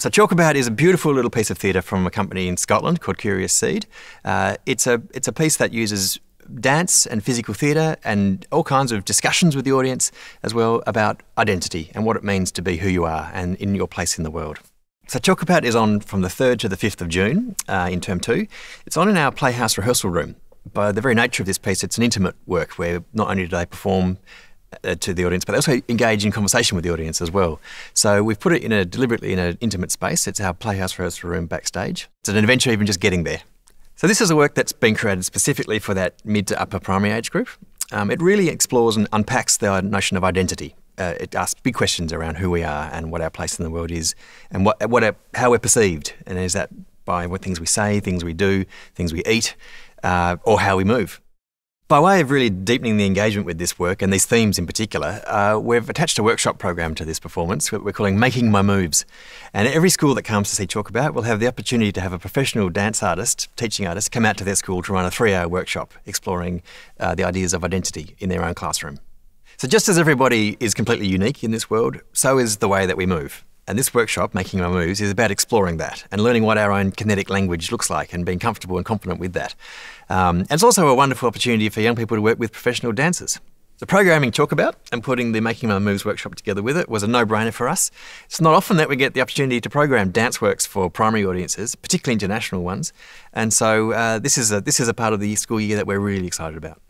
So Chalkabout is a beautiful little piece of theatre from a company in Scotland called Curious Seed. Uh, it's a it's a piece that uses dance and physical theatre and all kinds of discussions with the audience as well about identity and what it means to be who you are and in your place in the world. So Chalkabout is on from the 3rd to the 5th of June uh, in term two. It's on in our Playhouse rehearsal room. By the very nature of this piece, it's an intimate work where not only do they perform uh, to the audience, but they also engage in conversation with the audience as well. So we've put it in a deliberately in an intimate space. It's our playhouse rehearsal room backstage. It's an adventure even just getting there. So this is a work that's been created specifically for that mid to upper primary age group. Um, it really explores and unpacks the notion of identity. Uh, it asks big questions around who we are and what our place in the world is, and what, what our, how we're perceived, and is that by what things we say, things we do, things we eat, uh, or how we move. By way of really deepening the engagement with this work and these themes in particular, uh, we've attached a workshop program to this performance we're calling Making My Moves. And every school that comes to see Talk About will have the opportunity to have a professional dance artist, teaching artist, come out to their school to run a three hour workshop exploring uh, the ideas of identity in their own classroom. So, just as everybody is completely unique in this world, so is the way that we move. And this workshop, Making My Moves, is about exploring that and learning what our own kinetic language looks like and being comfortable and confident with that. Um, and it's also a wonderful opportunity for young people to work with professional dancers. The programming Talk About and putting the Making My Moves workshop together with it was a no brainer for us. It's not often that we get the opportunity to program dance works for primary audiences, particularly international ones. And so uh, this, is a, this is a part of the school year that we're really excited about.